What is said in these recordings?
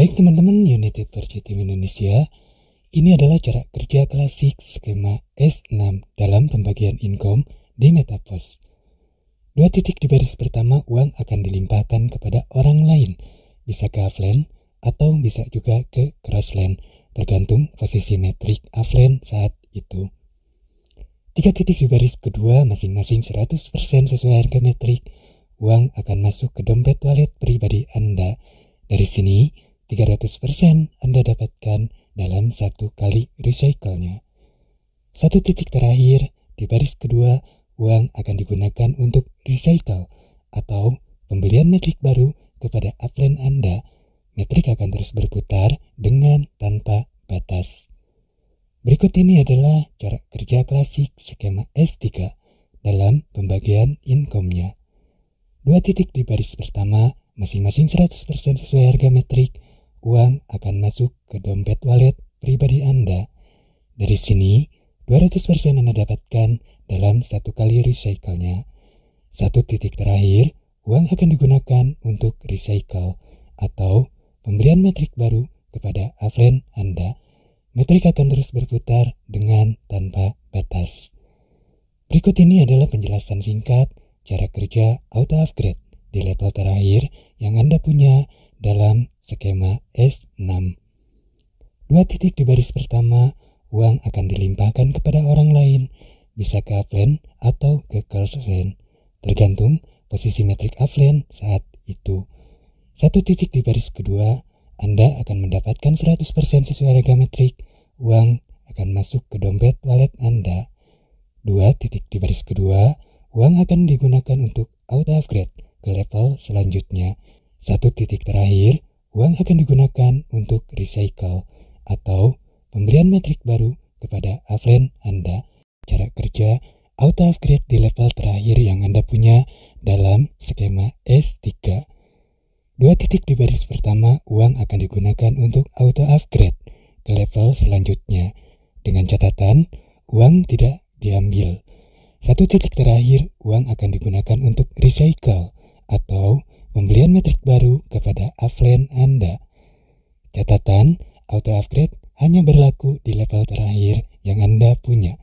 Baik teman-teman United unit Team Indonesia, ini adalah cara kerja klasik skema S6 dalam pembagian income di Metapos. Dua titik di baris pertama uang akan dilimpahkan kepada orang lain, bisa ke Aflen atau bisa juga ke Crossland, tergantung posisi metrik Aflen saat itu. Tiga titik di baris kedua masing-masing 100% sesuai harga metrik, uang akan masuk ke dompet wallet pribadi Anda. Dari sini, 300% Anda dapatkan dalam satu kali recycle-nya. Satu titik terakhir, di baris kedua, uang akan digunakan untuk recycle atau pembelian metrik baru kepada upline Anda. Metrik akan terus berputar dengan tanpa batas. Berikut ini adalah cara kerja klasik skema S3 dalam pembagian income-nya. Dua titik di baris pertama, masing-masing 100% sesuai harga metrik, uang akan masuk ke dompet wallet pribadi Anda. Dari sini, 200% Anda dapatkan dalam satu kali recycle-nya. Satu titik terakhir, uang akan digunakan untuk recycle atau pemberian metrik baru kepada afren Anda. Metrik akan terus berputar dengan tanpa batas. Berikut ini adalah penjelasan singkat cara kerja auto upgrade di level terakhir yang Anda punya dalam skema S6. Dua titik di baris pertama, uang akan dilimpahkan kepada orang lain, bisa ke upline atau ke crossline, tergantung posisi metrik upline saat itu. Satu titik di baris kedua, Anda akan mendapatkan 100% sesuai harga metrik, uang akan masuk ke dompet wallet Anda. Dua titik di baris kedua, uang akan digunakan untuk auto upgrade ke level selanjutnya satu titik terakhir, uang akan digunakan untuk recycle atau pemberian metrik baru kepada afren Anda. Cara kerja auto upgrade di level terakhir yang Anda punya dalam skema S3. Dua titik di baris pertama, uang akan digunakan untuk auto upgrade ke level selanjutnya. Dengan catatan, uang tidak diambil. Satu titik terakhir, uang akan digunakan untuk recycle atau pembelian metrik baru kepada Avlen Anda. Catatan, auto upgrade hanya berlaku di level terakhir yang Anda punya.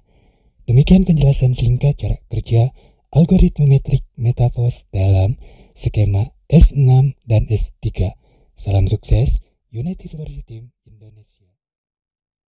Demikian penjelasan singkat cara kerja algoritma metrik MetaPost dalam skema S6 dan S3. Salam sukses, United Warrior Team Indonesia.